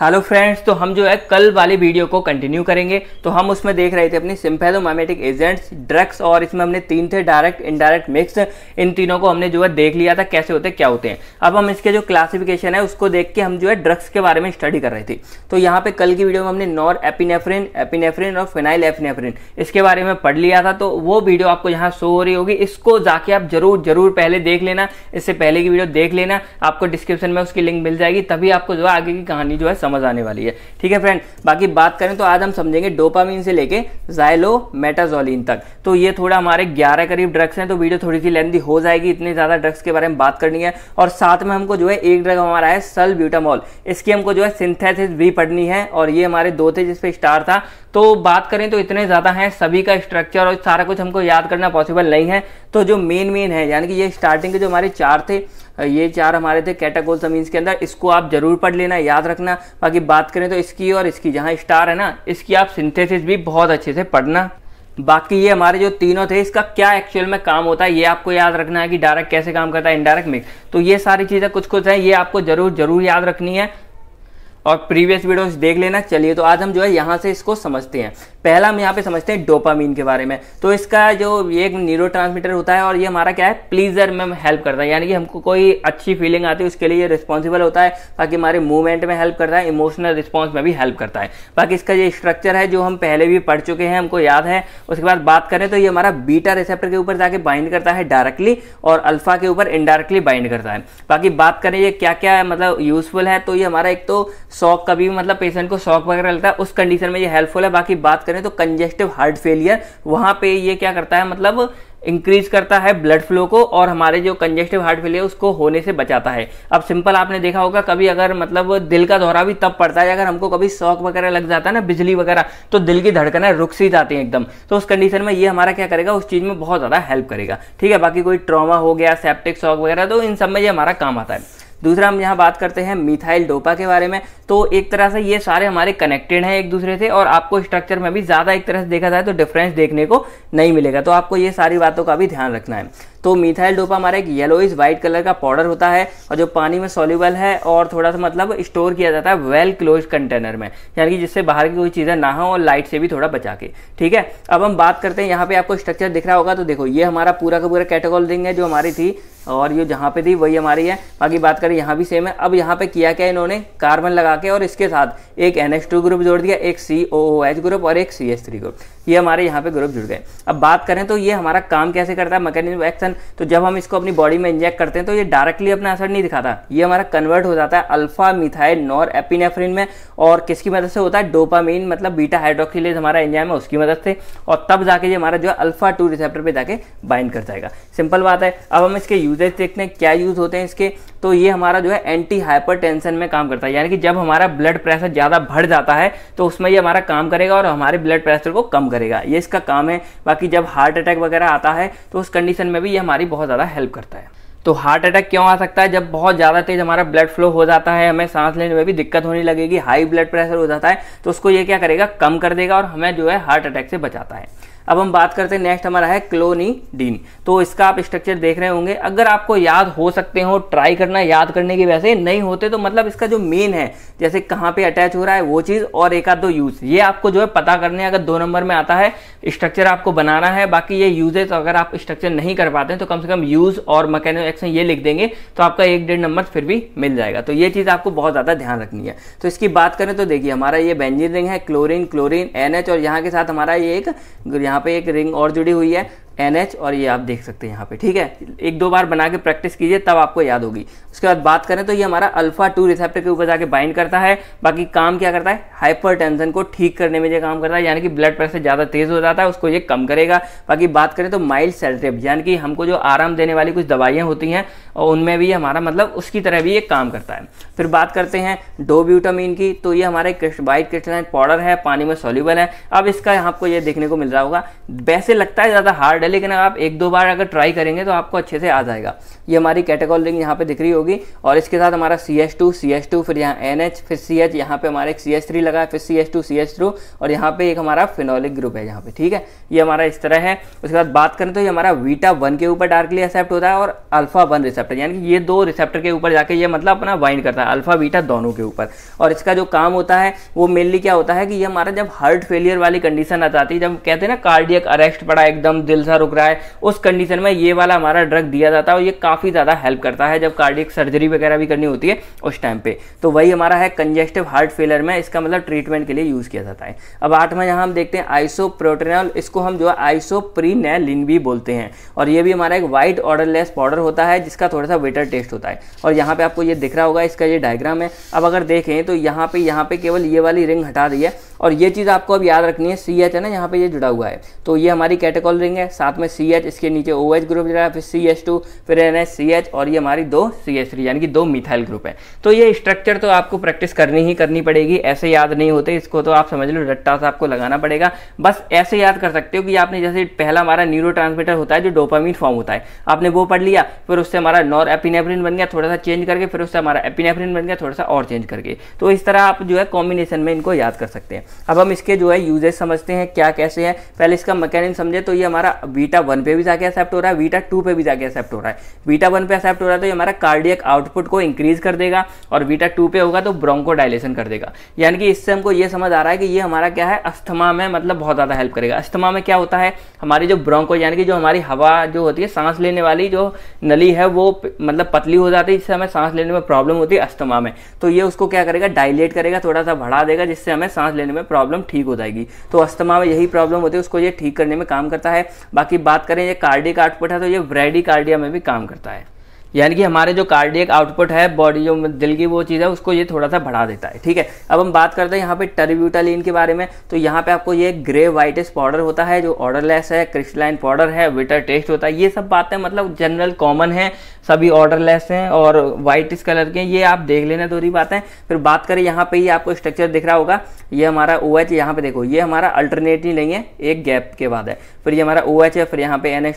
hello friends तो हम जो है कल वाली वीडियो को कंटिन्यू करेंगे तो हम उसमें देख रहे थे अपनी सिम्फेलोमामेटिक एजेंट्स ड्रग्स और इसमें हमने तीन थे डायरेक्ट इनडायरेक्ट मिक्स इन तीनों को हमने जो है देख लिया था कैसे होते क्या होते हैं अब हम इसके जो क्लासिफिकेशन है उसको देख के हम जो है ड्रग्स के बारे में स्टडी कर रहे थे तो यहाँ पे कल की वीडियो में हमने नॉर एपिनेफ्रिन एपिनेफ्रिन और फिनाइल एपिनेफ्रिन इसके बारे में पढ़ लिया था तो वो वीडियो आपको यहाँ शो हो रही होगी इसको जाके आप जरूर जरूर पहले देख लेना इससे पहले की वीडियो देख लेना आपको डिस्क्रिप्शन में उसकी लिंक मिल जाएगी तभी आपको जो है आगे की कहानी जो है समझ आने वाली है ठीक है फ्रेंड बाकी बात करें तो आज हम समझेंगे डोपामीन से लेके मेटाजोलिन तक तो ये थोड़ा हमारे ग्यारह करीब ड्रग्स हैं तो वीडियो थोड़ी सी लेंदी हो जाएगी इतने ज़्यादा ड्रग्स के बारे में बात करनी है और साथ में हमको जो है एक ड्रग हमारा है सल ब्यूटामॉल इसकी हमको जो है सिंथेसिस भी पढ़नी है और ये हमारे दो थे जिसपे स्टार था तो बात करें तो इतने ज़्यादा हैं सभी का स्ट्रक्चर और सारा कुछ हमको याद करना पॉसिबल नहीं है तो जो मेन मेन है यानी कि ये स्टार्टिंग के जो हमारे चार थे ये चार हमारे थे कैटागोल जमीन के अंदर इसको आप जरूर पढ़ लेना याद रखना बाकी बात करें तो इसकी और इसकी जहाँ स्टार है ना इसकी आप सिंथेसिस भी बहुत अच्छे से पढ़ना बाकी ये हमारे जो तीनों थे इसका क्या एक्चुअल में काम होता है ये आपको याद रखना है कि डायरेक्ट कैसे काम करता है इनडायरेक्ट मिक्स तो ये सारी चीज़ें कुछ कुछ हैं ये आपको जरूर जरूर याद रखनी है और प्रीवियस वीडियोस देख लेना चलिए तो आज हम जो है यहाँ से इसको समझते हैं पहला हम यहाँ पे समझते हैं डोपामीन के बारे में तो इसका जो ये एक न्यूरो होता है और ये हमारा क्या है प्लीजर में हेल्प करता है यानी कि हमको कोई अच्छी फीलिंग आती है उसके लिए रिस्पॉन्सिबल होता है बाकी हमारे मूवमेंट में हेल्प करता है इमोशनल रिस्पॉन्स में भी हेल्प करता है बाकी इसका ये स्ट्रक्चर है जो हम पहले भी पढ़ चुके हैं हमको याद है उसके बाद बात करें तो ये हमारा बीटा रिसेप्टर के ऊपर जाके बाइंड करता है डायरेक्टली और अल्फा के ऊपर इनडायरेक्टली बाइंड करता है बाकी बात करें ये क्या क्या मतलब यूजफुल है तो ये हमारा एक तो शॉक का भी मतलब पेशेंट को शॉक वगैरह लगता है उस कंडीशन में ये हेल्पफुल है बाकी बात करें तो कंजेस्टिव हार्ट फेलियर वहाँ पे ये क्या करता है मतलब इंक्रीज करता है ब्लड फ्लो को और हमारे जो कंजेस्टिव हार्ट फेलियर उसको होने से बचाता है अब सिंपल आपने देखा होगा कभी अगर मतलब दिल का दौरा भी तब पड़ता है अगर हमको कभी शॉक वगैरह लग जाता है ना बिजली वगैरह तो दिल की धड़कनें रुक सी जाती हैं एकदम तो उस कंडीशन में ये हमारा क्या करेगा उस चीज़ में बहुत ज़्यादा हेल्प करेगा ठीक है बाकी कोई ट्रॉमा हो गया सेप्टिक शॉक वगैरह तो इन सब में ये हमारा काम आता है दूसरा हम यहाँ बात करते हैं मिथाइल डोपा के बारे में तो एक तरह से ये सारे हमारे कनेक्टेड हैं एक दूसरे से और आपको स्ट्रक्चर में भी ज़्यादा एक तरह से देखा जाए तो डिफरेंस देखने को नहीं मिलेगा तो आपको ये सारी बातों का भी ध्यान रखना है तो मिथाइल डोपा हमारा एक येलो इज व्हाइट कलर का पाउडर होता है और जो पानी में सोल्यूबल है और थोड़ा सा मतलब स्टोर किया जाता है वेल क्लोज कंटेनर में यानी कि जिससे बाहर की कोई चीज़ें ना हो और लाइट से भी थोड़ा बचा के ठीक है अब हम बात करते हैं यहाँ पे आपको स्ट्रक्चर दिख रहा होगा तो देखो ये हमारा पूरा का पूरा कैटेगोल रिंग है जो हमारी थी और ये जहाँ पे थी वही हमारी है बाकी बात करें यहाँ भी सेम है अब यहाँ पे किया क्या इन्होंने कार्बन लगा के और इसके साथ एक एन ग्रुप जोड़ दिया एक सी ग्रुप और एक सी ग्रुप ये हमारे यहाँ पे ग्रुप जुड़ गए अब बात करें तो ये हमारा काम कैसे करता है मैकेनिज्म एक्शन रिएक्शन तो जब हम इसको अपनी बॉडी में इंजेक्ट करते हैं तो ये डायरेक्टली अपना असर नहीं दिखाता ये हमारा कन्वर्ट हो जाता है अल्फा मिथाइल नॉर एपिनेफ्रिन में और किसकी मदद से होता है डोपामीन मतलब बीटा हाइड्रोक्सीज हमारा एंजाइम है उसकी मदद से और तब जाके ये हमारा जो अल्फा टू रिसेप्टर पर जाके बाइंड कर जाएगा सिंपल बात है अब हम इसके यूजेज देखते हैं क्या यूज होते हैं इसके तो ये हमारा जो है एंटी हाइपर में काम करता है यानी कि जब हमारा ब्लड प्रेशर ज़्यादा बढ़ जाता है तो उसमें ये हमारा काम करेगा और हमारे ब्लड प्रेशर को कम करेगा ये इसका काम है बाकी जब हार्ट अटैक वगैरह आता है तो उस कंडीशन में भी ये हमारी बहुत ज़्यादा हेल्प करता है तो हार्ट अटैक क्यों आ सकता है जब बहुत ज़्यादा तेज हमारा ब्लड फ्लो हो जाता है हमें सांस लेने में भी दिक्कत होने लगेगी हाई ब्लड प्रेशर हो जाता है तो उसको ये क्या करेगा कम कर देगा और हमें जो है हार्ट अटैक से बचाता है अब हम बात करते हैं नेक्स्ट हमारा है क्लोनीडीन तो इसका आप स्ट्रक्चर देख रहे होंगे अगर आपको याद हो सकते हो ट्राई करना याद करने की वैसे नहीं होते तो मतलब इसका जो मेन है जैसे कहाँ पे अटैच हो रहा है वो चीज़ और एक आध दो यूज ये आपको जो है पता करने अगर दो नंबर में आता है स्ट्रक्चर आपको बनाना है बाकी ये यूजेस अगर आप स्ट्रक्चर नहीं कर पाते हैं तो कम से कम यूज और मकैनो एक्शन ये लिख देंगे तो आपका एक डेढ़ नंबर फिर भी मिल जाएगा तो ये चीज़ आपको बहुत ज़्यादा ध्यान रखनी है तो इसकी बात करें तो देखिए हमारा ये बेंजीन रिंग है क्लोरिन क्लोरिन एन और यहाँ के साथ हमारा ये एक यहाँ यहाँ पे एक रिंग और जुड़ी हुई है एन एच और ये आप देख सकते हैं यहाँ पे ठीक है एक दो बार बना के प्रैक्टिस कीजिए तब आपको याद होगी उसके बाद बात करें तो ये हमारा अल्फा टू रिसेप्टर के ऊपर जाके बाइंड करता है बाकी काम क्या करता है हाइपर को ठीक करने में ये काम करता है यानी कि ब्लड प्रेशर ज़्यादा तेज़ हो जाता है उसको ये कम करेगा बाकी बात करें तो माइल्ड सेल्टेप यानी कि हमको जो आराम देने वाली कुछ दवाइयाँ होती हैं और उनमें भी हमारा मतलब उसकी तरह भी ये काम करता है फिर बात करते हैं डोब्यूटामिन की तो ये हमारे वाइट क्रिस्टलाइन पाउडर है पानी में सोल्यूबल है अब इसका आपको ये देखने को मिल रहा होगा वैसे लगता है ज़्यादा हार्ड है लेकिन आप एक दो बार अगर ट्राई करेंगे तो आपको अच्छे से आ जाएगा ये हमारी कैटेगोरी लिंक यहाँ पे दिख रही होगी और इसके साथ हमारा C S two C S two फिर यहाँ एन एच फिर सी एच यहाँ पे हमारा एक सी एस थ्री लगा है फिर C S two C S two और यहाँ पे एक हमारा फिनोलिक ग्रुप है यहाँ पे ठीक है ये हमारा इस तरह है उसके बाद बात करें तो ये हमारा वीटा वन के ऊपर डार्कली एक्सेप्ट होता है और अल्फा वन रिसेप्टर यानी कि ये दो रिसेप्टर के ऊपर जाके ये मतलब अपना वाइंड करता है अल्फा वीटा दोनों के ऊपर और इसका जो काम होता है वो मेनली क्या होता है कि ये हमारा जब हार्ट फेलियर वाली कंडीशन आ जाती है जब कहते हैं ना कार्डियक अरेस्ट पड़ा एकदम दिल सा ज्यादा रुक रहा है उस कंडीशन में ये वाला हमारा ड्रग दिया जाता है और ये काफ़ी ज़्यादा हेल्प करता है जब कार्डिक सर्जरी वगैरह भी करनी होती है उस टाइम पे तो वही हमारा है कंजेस्टिव हार्ट फेलियर में इसका मतलब ट्रीटमेंट के लिए यूज़ किया जाता है अब आठ में यहां हम देखते हैं आइसोप्रोटेनॉल इसको हम जो है आइसोप्रीनैलिन भी बोलते हैं और ये भी हमारा एक व्हाइट ऑर्डरलेस पाउडर होता है जिसका थोड़ा सा वेटर टेस्ट होता है और यहाँ पे आपको ये दिख रहा होगा इसका ये डायग्राम है अब अगर देखें तो यहाँ पे यहाँ पे केवल ये वाली रिंग हटा दी है और ये चीज़ आपको अब याद रखनी है सी एच है ना यहाँ पे ये जुड़ा हुआ है तो ये हमारी कैटेगोल रिंग है साथ में सी एच इसके नीचे ओ एच ग्रुप जुड़ा है फिर सी एच टू फिर एन एच सी एच और ये हमारी दो सी एच थ्री यानी कि दो मिथाइल ग्रुप है तो ये स्ट्रक्चर तो आपको प्रैक्टिस करनी ही करनी पड़ेगी ऐसे याद नहीं होते इसको तो आप समझ लो रट्टा सा आपको लगाना पड़ेगा बस ऐसे याद कर सकते हो कि आपने जैसे पहला हमारा न्यूरो होता है जो डोपामिन फॉर्म होता है आपने वो पढ़ लिया फिर उससे हमारा नॉर एपिनेफ्रिन बन गया थोड़ा सा चेंज करके फिर उससे हमारा एपिनेफ्रिन बन गया थोड़ा सा और चेंज करके तो इस तरह आप जो है कॉम्बिनेशन में इनको याद कर सकते हैं अब हम इसके जो है यूजेज समझते हैं क्या कैसे है पहले इसका मैकेनिज्म समझे तो ये हमारा वीटा वन पे भी जाके एक्सेप्ट हो रहा है वीटा टू पे भी जाके एक्सेप्ट हो रहा है वीटा वन पे एक्सेप्ट हो रहा है तो ये हमारा कार्डियक आउटपुट को इंक्रीज कर देगा और वीटा टू पे होगा तो ब्रोंको डायलेशन कर देगा यानी कि इससे हमको ये समझ आ रहा है कि ये हमारा क्या है अस्थमा में मतलब बहुत ज़्यादा हेल्प करेगा अस्थमा में क्या होता है हमारी जो ब्रोंको यानी कि जो हमारी हवा जो होती है सांस लेने वाली जो नली है वो मतलब पतली हो जाती है जिससे हमें सांस लेने में प्रॉब्लम होती है अस्थमा में तो ये उसको क्या करेगा डायलेट करेगा थोड़ा सा बढ़ा देगा जिससे हमें सांस लेने में प्रॉब्लम ठीक हो जाएगी तो अस्थमा में यही प्रॉब्लम होती है उसको ये ठीक करने में काम करता है बाकी बात करें ये कार्डिक है तो ये कार्डिया में भी काम करता है यानी कि हमारे जो कार्डियक आउटपुट है बॉडी जो दिल की वो चीज़ है उसको ये थोड़ा सा बढ़ा देता है ठीक है अब हम बात करते हैं यहाँ पे टर्ब्यूटालीन के बारे में तो यहाँ पे आपको ये ग्रे वाइटिस पाउडर होता है जो ऑर्डरलेस है क्रिस्टलाइन पाउडर है विटर टेस्ट होता है ये सब बातें मतलब जनरल कॉमन है सभी ऑर्डरलेस हैं और वाइटिस कलर के ये आप देख लेना थोड़ी बातें फिर बात करें यहाँ पर ही आपको स्ट्रक्चर दिख रहा होगा ये हमारा ओ एच यहाँ पे देखो ये हमारा अल्टरनेटिव नहीं है एक गैप के बाद है फिर ये हमारा ओ एच है फिर यहाँ पे एन है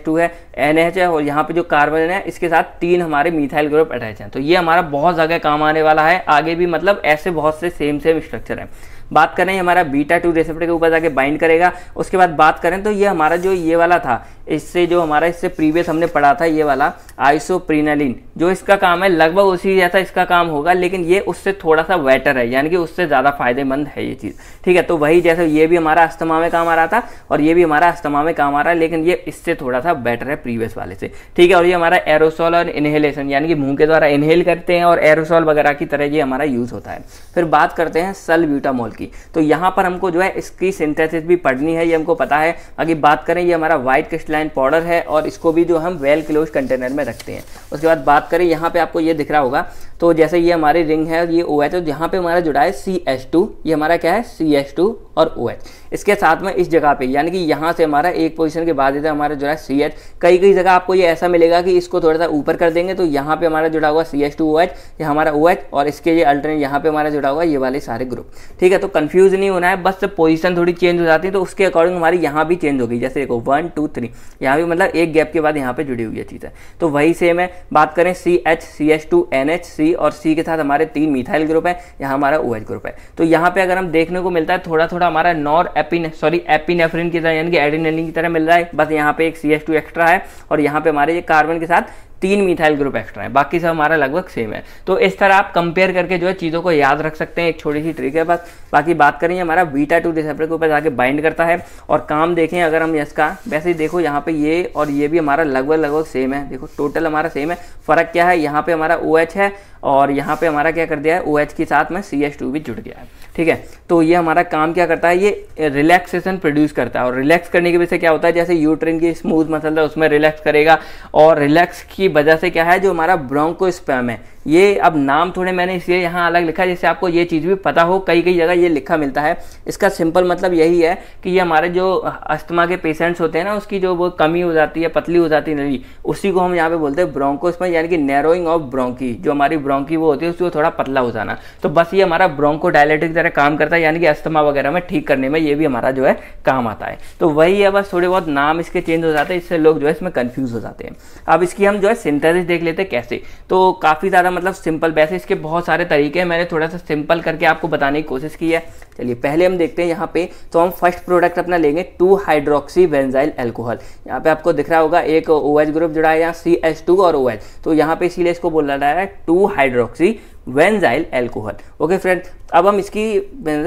एन है और यहाँ पे जो कार्बन है इसके साथ तीन तीन हमारे मिथाइल ग्रुप अटैच हैं तो ये हमारा बहुत ज़्यादा काम आने वाला है आगे भी मतलब ऐसे बहुत से सेम सेम स्ट्रक्चर है बात करें हमारा बीटा टू रिसेप्टर के ऊपर जाके बाइंड करेगा उसके बाद बात करें तो ये हमारा जो ये वाला था इससे जो हमारा इससे प्रीवियस हमने पढ़ा था ये वाला आइसोप्रीनलिन जो इसका काम है लगभग उसी जैसा इसका काम होगा लेकिन ये उससे थोड़ा सा बेटर है यानी कि उससे ज़्यादा फायदेमंद है ये चीज़ ठीक है तो वही जैसे ये भी हमारा अस्थमा में काम आ रहा था और ये भी हमारा अस्थमा में काम आ रहा है लेकिन ये इससे थोड़ा सा बेटर है प्रीवियस वाले से ठीक है और ये हमारा एरोसॉल और इनहेलेशन यानी कि मुंह के द्वारा इनहेल करते हैं और एरोसॉल वगैरह की तरह ये हमारा यूज़ होता है फिर बात करते हैं सल की की तो यहाँ पर हमको जो है इसकी सिंथेसिस भी पढ़नी है ये हमको पता है अगर बात करें ये हमारा व्हाइट क्रिस्टलाइन पाउडर है और इसको भी जो हम वेल क्लोज कंटेनर में रखते हैं उसके बाद बात करें यहाँ पर आपको ये दिख रहा होगा तो जैसे ये हमारी रिंग है ये ओ एच और यहाँ पे हमारा जुड़ा है सी एच टू ये हमारा क्या है सी एच टू और ओ एच इसके साथ में इस जगह पे यानी कि यहाँ से हमारा एक पोजीशन के बाद इधर हमारा जुड़ा है सी एच कई कई जगह आपको ये ऐसा मिलेगा कि इसको थोड़ा सा ऊपर कर देंगे तो यहाँ पे हमारा जुड़ा हुआ C H two O H ये हमारा ओ एच और इसके ये अल्टरनेट यहाँ पे हमारा जुड़ा हुआ ये वाले सारे ग्रुप ठीक है तो कन्फ्यूज नहीं होना है बस पोजिशन थोड़ी चेंज हो जाती है तो उसके अकॉर्डिंग हमारी यहाँ भी चेंज हो गई जैसे देखो वन टू थ्री यहाँ भी मतलब एक गैप के बाद यहाँ पे जुड़ी हुई है चीज है तो वही सेम है बात करें C H C H two N H C B और सी के साथ हमारे तीन मिथाइल ग्रुप है यहाँ हमारा ओ ग्रुप है तो यहाँ पे अगर हम देखने को मिलता है थोड़ा थोड़ा हमारा नॉर एपिन सॉरी एपिनेफ्रिन की तरह यानी कि एडिनलिन की तरह मिल रहा है बस यहाँ पे एक सी एस टू एक्स्ट्रा है और यहाँ पे हमारे ये कार्बन के साथ तीन मिथाइल ग्रुप एक्स्ट्रा है बाकी सब हमारा लगभग सेम है तो इस तरह आप कंपेयर करके जो है चीज़ों को याद रख सकते हैं एक छोटी सी ट्रिक है बस बाकी बात करें हमारा बीटा टू रिसेप्टर के ऊपर जाके बाइंड करता है और काम देखें अगर हम इसका वैसे ही देखो यहाँ पे ये और ये भी हमारा लगभग लगभग सेम है देखो टोटल हमारा सेम है फ़र्क क्या है यहाँ पे हमारा ओ OH है और यहाँ पे हमारा क्या कर दिया है ओ OH के साथ में सी एच टू भी जुड़ गया है ठीक है तो ये हमारा काम क्या करता है ये रिलैक्सेशन प्रोड्यूस करता है और रिलैक्स करने की वजह से क्या होता है जैसे यूट्रेन की स्मूथ मसल है उसमें रिलैक्स करेगा और रिलैक्स की वजह से क्या है जो हमारा ब्रोंको स्पैम है ये अब नाम थोड़े मैंने इसलिए यहाँ अलग लिखा है जैसे आपको ये चीज़ भी पता हो कई कई जगह ये लिखा मिलता है इसका सिंपल मतलब यही है कि ये हमारे जो अस्थमा के पेशेंट्स होते हैं ना उसकी जो वो कमी हो जाती है पतली हो जाती है नली उसी को हम यहाँ पे बोलते हैं ब्रोंकोस्पन यानी कि नैरोइंग ऑफ ब्रोंकी जो हमारी ब्रोंकी वो होती है उसको थोड़ा पतला हो जाना तो बस ये हमारा ब्रोंको डायलेटिक तरह काम करता है यानी कि अस्थमा वगैरह में ठीक करने में ये भी हमारा जो है काम आता है तो वही है बस थोड़े बहुत नाम इसके चेंज हो जाते हैं इससे लोग जो है इसमें कन्फ्यूज़ हो जाते हैं अब इसकी हम जो है सिंथेसिस देख लेते हैं कैसे तो काफ़ी ज़्यादा करना मतलब सिंपल वैसे इसके बहुत सारे तरीके हैं मैंने थोड़ा सा सिंपल करके आपको बताने की कोशिश की है चलिए पहले हम देखते हैं यहाँ पे तो हम फर्स्ट प्रोडक्ट अपना लेंगे टू हाइड्रोक्सी बेंजाइल एल्कोहल यहाँ पे आपको दिख रहा होगा एक ओ OH ग्रुप जुड़ा है यहाँ सी एस टू और ओ OH, तो यहाँ पे इसीलिए इसको बोला जा रहा है two hydroxy benzyl alcohol okay friend अब हम इसकी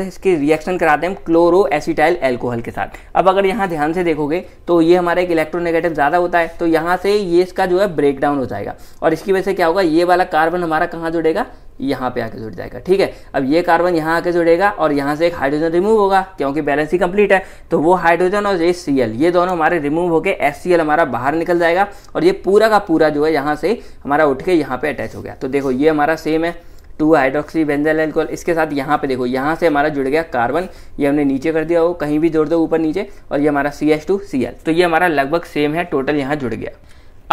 इसकी रिएक्शन कराते हैं क्लोरो एसिटाइल एल्कोहल के साथ अब अगर यहाँ ध्यान से देखोगे तो ये हमारा एक इलेक्ट्रोनेगेटिव ज़्यादा होता है तो यहाँ से ये इसका जो है ब्रेकडाउन हो जाएगा और इसकी वजह से क्या होगा ये वाला कार्बन हमारा कहाँ जुड़ेगा यहाँ पे आके जुड़ जाएगा ठीक है अब ये कार्बन यहाँ आके जुड़ेगा और यहाँ से एक हाइड्रोजन रिमूव होगा क्योंकि बैलेंस ही कंप्लीट है तो वो हाइड्रोजन और ये सी ये दोनों हमारे रिमूव होकर एस हमारा बाहर निकल जाएगा और ये पूरा का पूरा जो है यहाँ से हमारा उठ के यहाँ पे अटैच हो गया तो देखो ये हमारा सेम है टू हाइड्रोक्सी बेंजल एल्कोहल इसके साथ यहाँ पे देखो यहाँ से हमारा जुड़ गया कार्बन ये हमने नीचे कर दिया हो कहीं भी जोड़ दो ऊपर नीचे और ये हमारा C H two C L तो ये हमारा लगभग सेम है टोटल यहाँ जुड़ गया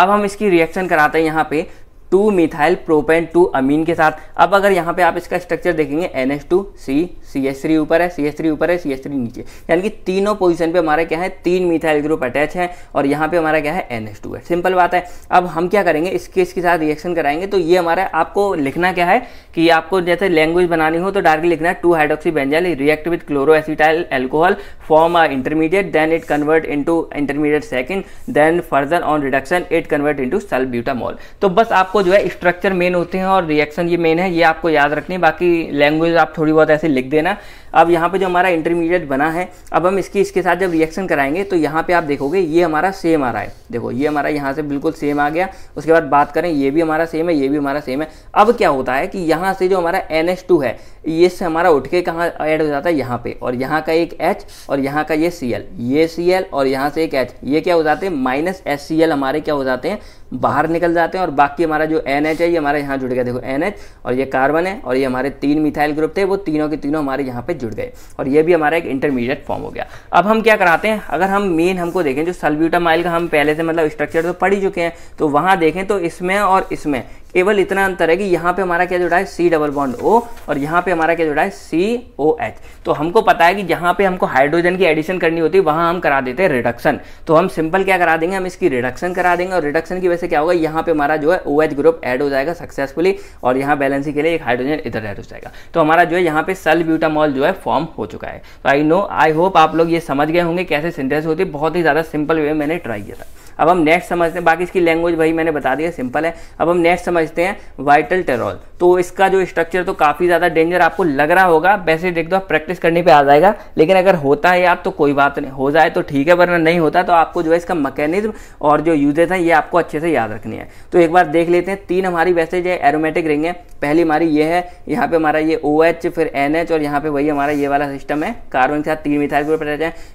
अब हम इसकी रिएक्शन कराते हैं यहाँ पे two methyl propane two amine के साथ अब अगर यहाँ पे आप इसका स्ट्रक्चर देखेंगे N S two C C S three ऊपर है सी एस थ्री ऊपर है सी एस थ्री नीचे यानी कि तीनों पोजीशन पे हमारा क्या है तीन मिथाइल ग्रुप अटैच है और यहाँ पे हमारा क्या है एन एस टू है सिंपल बात है अब हम क्या करेंगे इस केस के साथ रिएक्शन कराएंगे तो ये हमारा आपको लिखना क्या है कि आपको जैसे लैंग्वेज बनानी हो तो डायरेक्टली लिखना है two hydroxy benzyl react with chloro acetyl alcohol form a intermediate then it convert into intermediate second then further on reduction it convert into salbutamol तो बस आपको जो है स्ट्रक्चर मेन होते हैं और रिएक्शन ये मेन है ये आपको याद रखनी है बाकी लैंग्वेज आप थोड़ी बहुत ऐसे लिख देना अब यहाँ पे जो हमारा इंटरमीडिएट बना है अब हम इसकी इसके साथ जब रिएक्शन कराएंगे तो यहाँ पे आप देखोगे ये हमारा सेम आ रहा है देखो ये हमारा यहाँ से बिल्कुल सेम आ गया उसके बाद बात करें ये भी हमारा सेम है ये भी हमारा सेम है अब क्या होता है कि यहाँ से जो हमारा एन है ये से हमारा उठ के कहाँ ऐड हो जाता है यहाँ पे और यहाँ का एक एच और यहाँ का ये सी ये सी और यहाँ से एक एच ये क्या हो जाते हैं माइनस एस हमारे क्या हो जाते हैं बाहर निकल जाते हैं और बाकी हमारा जो एन एच है ये हमारे यहाँ जुड़ गया देखो एन एच और ये कार्बन है और ये हमारे तीन मिथाइल ग्रुप थे वो तीनों के तीनों हमारे यहाँ पे जुड़ गए और ये भी हमारा एक इंटरमीडिएट फॉर्म हो गया अब हम क्या कराते हैं अगर हम मेन हमको देखें जो सल्ब्यूटामाइल का हम पहले से मतलब स्ट्रक्चर तो पढ़ ही चुके हैं तो वहाँ देखें तो इसमें और इसमें केवल इतना अंतर है कि यहाँ पे हमारा क्या जुड़ा है सी डबल बॉन्ड ओ और यहाँ पे हमारा क्या जुड़ा है सी ओ एच तो हमको पता है कि जहाँ पे हमको हाइड्रोजन की एडिशन करनी होती है वहाँ हम करा देते हैं रिडक्शन तो हम सिंपल क्या करा देंगे हम इसकी रिडक्शन करा देंगे और रिडक्शन की वजह से क्या होगा यहाँ पे हमारा जो है ओ एच ग्रुप एड हो जाएगा सक्सेसफुली और यहाँ बैलेंसिंग के लिए एक हाइड्रोजन इधर एड हो जाएगा तो हमारा जो है यहाँ पे सल ब्यूटामॉल जो है फॉर्म हो चुका है तो आई नो आई होप आप लोग ये समझ गए होंगे कैसे सिंथेसिस होती है बहुत ही ज़्यादा सिंपल वे मैंने ट्राई किया था अब हम नेक्स्ट समझते हैं बाकी इसकी लैंग्वेज भाई मैंने बता दिया सिंपल है अब हम नेक्स्ट समझते हैं वाइटल टेरॉल तो इसका जो स्ट्रक्चर तो काफ़ी ज़्यादा डेंजर आपको लग रहा होगा वैसे देख दो आप प्रैक्टिस करने पर आ जाएगा लेकिन अगर होता है आप तो कोई बात नहीं हो जाए तो ठीक है वरना नहीं होता तो आपको जो है इसका मैकेनिज्म और जो यूजेज है ये आपको अच्छे से याद रखनी है तो एक बार देख लेते हैं तीन हमारी वैसे जो एरोमेटिक रिंग है पहली हमारी ये है यहाँ पे हमारा ये ओ OH, फिर एन एच और यहाँ पे वही हमारा ये वाला सिस्टम है कार्बन के साथ तीन मिथाइल ग्रुप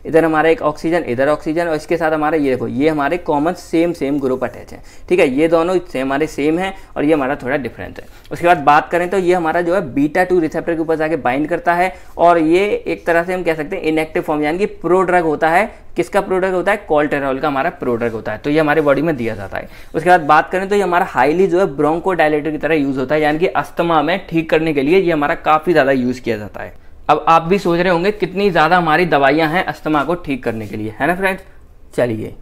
इधर हमारा एक ऑक्सीजन इधर ऑक्सीजन और इसके साथ हमारा ये देखो ये हमारे common same same group attach है ठीक है ये दोनों से हमारे सेम है और ये हमारा थोड़ा डिफरेंट है उसके बाद बात करें तो ये हमारा जो है बीटा टू रिसेप्टर के ऊपर जाके बाइंड करता है और ये एक तरह से हम कह सकते हैं इनएक्टिव फॉर्म यानी कि प्रोड्रग होता है किसका प्रोडक्ट होता है कॉल्टेरॉल का हमारा प्रोडक्ट होता है तो ये हमारे बॉडी में दिया जाता है उसके बाद बात करें तो ये हमारा हाईली जो है ब्रोंको डायलेटर की तरह यूज़ होता है यानी कि अस्थमा में ठीक करने के लिए ये हमारा काफ़ी ज़्यादा यूज़ किया जाता है अब आप भी सोच रहे होंगे कितनी ज़्यादा हमारी दवाइयां हैं अस्थमा को ठीक करने के लिए है ना फ्रेंड्स चलिए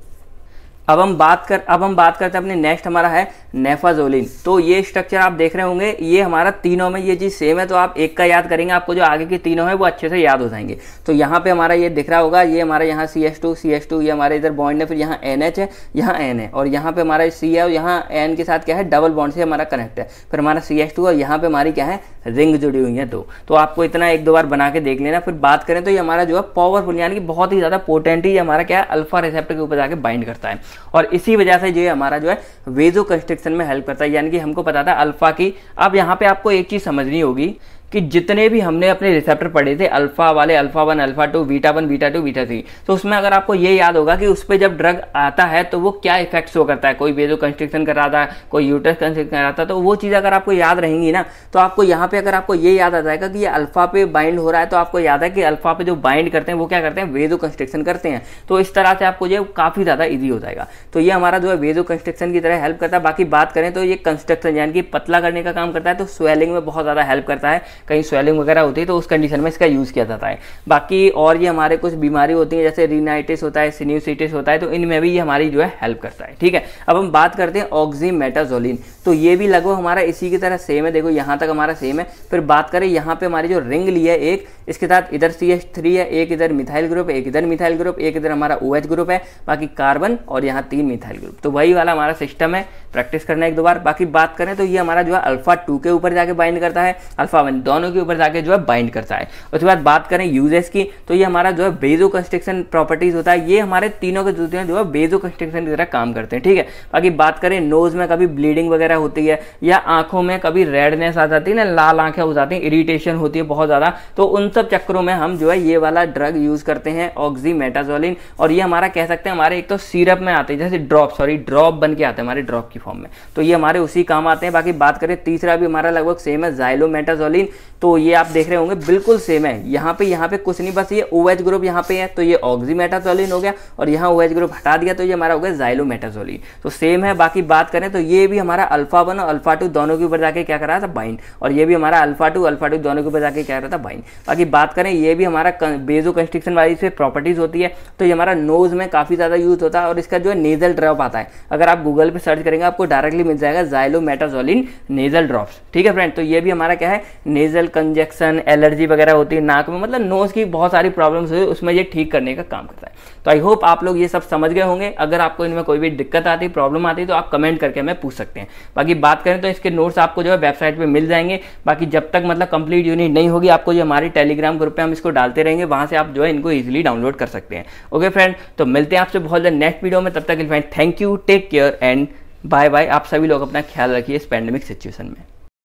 अब हम बात कर अब हम बात करते हैं अपने नेक्स्ट हमारा है नेफाजोलिन तो ये स्ट्रक्चर आप देख रहे होंगे ये हमारा तीनों में ये चीज़ सेम है तो आप एक का याद करेंगे आपको जो आगे की तीनों है वो अच्छे से याद हो जाएंगे तो यहाँ पे हमारा ये दिख रहा होगा ये हमारा यहाँ C S two C S two ये हमारे इधर बॉन्ड है फिर यहाँ एन एच है यहाँ एन है और यहाँ पे हमारा सी है और यहाँ एन के साथ क्या है डबल बॉन्ड से हमारा कनेक्ट है फिर हमारा सी एस टू और यहाँ पे हमारी क्या है रिंग जुड़ी हुई है दो तो आपको इतना एक दो बार बना के देख लेना फिर बात करें तो ये हमारा जो है पावरफुल यानी कि बहुत ही ज़्यादा पोटेंट ही हमारा क्या है अल्फा रिसेप्टर के ऊपर जाके बाइंड करता है और इसी वजह से जो है हमारा जो है वेजो कंस्ट्रिक्ट डिटेक्शन में हेल्प करता है यानी कि हमको पता था अल्फा की अब यहाँ पे आपको एक चीज़ समझनी होगी कि जितने भी हमने अपने रिसेप्टर पढ़े थे अल्फा वाले alpha one alpha two beta one beta two beta three तो उसमें अगर आपको ये याद होगा कि उस पर जब ड्रग आता है तो वो क्या इफेक्ट शो करता है कोई बेजो कंस्ट्रक्शन कराता है कोई यूटर कंस्ट्रक्शन रहा था तो वो चीज़ अगर आपको याद रहेंगी ना तो आपको यहाँ पे अगर आपको ये याद आ जाएगा कि ये अल्फा पे बाइंड हो रहा है तो आपको याद है कि अल्फा पे जो बाइंड करते हैं वो क्या करते हैं वेजो कंस्ट्रक्शन करते हैं तो इस तरह से आपको जो काफ़ी ज़्यादा ईजी हो जाएगा तो ये हमारा जो है वेजो कंस्ट्रक्शन की तरह हेल्प करता है बाकी बात करें तो ये कंस्ट्रक्शन यानी कि पतला करने का काम करता है तो स्वेलिंग में बहुत ज़्यादा हेल्प करता है कहीं स्वेलिंग वगैरह होती है तो उस कंडीशन में इसका यूज़ किया जाता है बाकी और ये हमारे कुछ बीमारी होती है जैसे रीनाइटिस होता है सीनियोसिटिस होता है तो इनमें भी ये हमारी जो है हेल्प करता है ठीक है अब हम बात करते हैं ऑक्जीमेटाजोलिन तो ये भी लगभग हमारा इसी की तरह सेम है देखो यहाँ तक हमारा सेम है फिर बात करें यहाँ पर हमारी जो रिंग ली है एक इसके साथ इधर सी एच थ्री है एक इधर मिथाइल ग्रुप एक इधर मिथाइल ग्रुप एक इधर हमारा ओ OH ग्रुप है बाकी कार्बन और यहाँ तीन मिथाइल ग्रुप तो वही वाला हमारा सिस्टम है प्रैक्टिस करना एक दो बार बाकी बात करें तो ये हमारा जो है अल्फा टू के ऊपर जाके बाइंड करता है अल्फा वन दोनों के ऊपर जाके जो है बाइंड करता है उसके बाद बात करें यूजेस की तो ये हमारा जो है बेजो कंस्ट्रक्शन प्रॉपर्टीज होता है ये हमारे तीनों के जूते जो है बेजो कंस्ट्रक्शन की तरह काम करते हैं ठीक है बाकी बात करें नोज में कभी ब्लीडिंग वगैरह होती है या आंखों में कभी रेडनेस आ जाती है ना लाल आंखें हो जाती हैं इरिटेशन होती है बहुत ज़्यादा तो उन सब चक्करों में हम जो है ये वाला ड्रग यूज़ करते हैं ऑक्सीमेटाजोलिन और ये हमारा कह सकते हैं हमारे एक तो सीरप में आते हैं जैसे ड्रॉप सॉरी ड्रॉप बन के आते हैं हमारे ड्रॉप की फॉर्म में तो ये हमारे उसी काम आते हैं बाकी बात करें तीसरा भी हमारा लगभग सेम है जाइलोमेटाजोलिन तो ये आप देख रहे होंगे बिल्कुल सेम है यहाँ पे यहाँ पे कुछ नहीं बस ये ओ एच ग्रुप यहाँ पे है तो ये ऑक्सीमेटाजोलिन हो गया और यहाँ ओ एच ग्रुप हटा दिया तो ये हमारा हो गया जाइलोमेटाजोलिन तो सेम है बाकी बात करें तो ये भी हमारा अल्फा वन और अल्फा टू दोनों के ऊपर जाके क्या कर रहा था बाइंड और ये भी हमारा अल्फा टू अल्फा टू दोनों के ऊपर जाके क्या कर रहा था बाइंड बाकी बात करें ये भी हमारा बेजो कंस्ट्रिक्शन वाली से प्रॉपर्टीज़ होती है तो ये हमारा नोज़ में काफ़ी ज़्यादा यूज होता है और इसका जो है नेजल ड्रॉप आता है अगर आप गूगल पर सर्च करेंगे आपको डायरेक्टली मिल जाएगा जाइलोमेटाजोलिन नेजल ड्रॉप ठीक है फ्रेंड तो ये भी हमारा क्या है नेजल कंजेक्शन एलर्जी वगैरह होती है नाक में मतलब नोज की बहुत सारी प्रॉब्लम्स होती है उसमें ये ठीक करने का काम करता है तो आई होप आप लोग ये सब समझ गए होंगे अगर आपको इनमें कोई भी दिक्कत आती प्रॉब्लम आती तो आप कमेंट करके हमें पूछ सकते हैं बाकी बात करें तो इसके नोट्स आपको जो है वेबसाइट पर मिल जाएंगे बाकी जब तक मतलब कंप्लीट यूनिट नहीं होगी आपको जो हमारे टेलीग्राम ग्रुप पर हम इसको डालते रहेंगे वहाँ से आप जो है इनको ईजिली डाउनलोड कर सकते हैं ओके फ्रेंड तो मिलते हैं आपसे बहुत जल्द नेक्स्ट वीडियो में तब तक friend thank you take care and bye bye आप सभी लोग अपना ख्याल रखिए इस पैंडमिक सिचुएशन में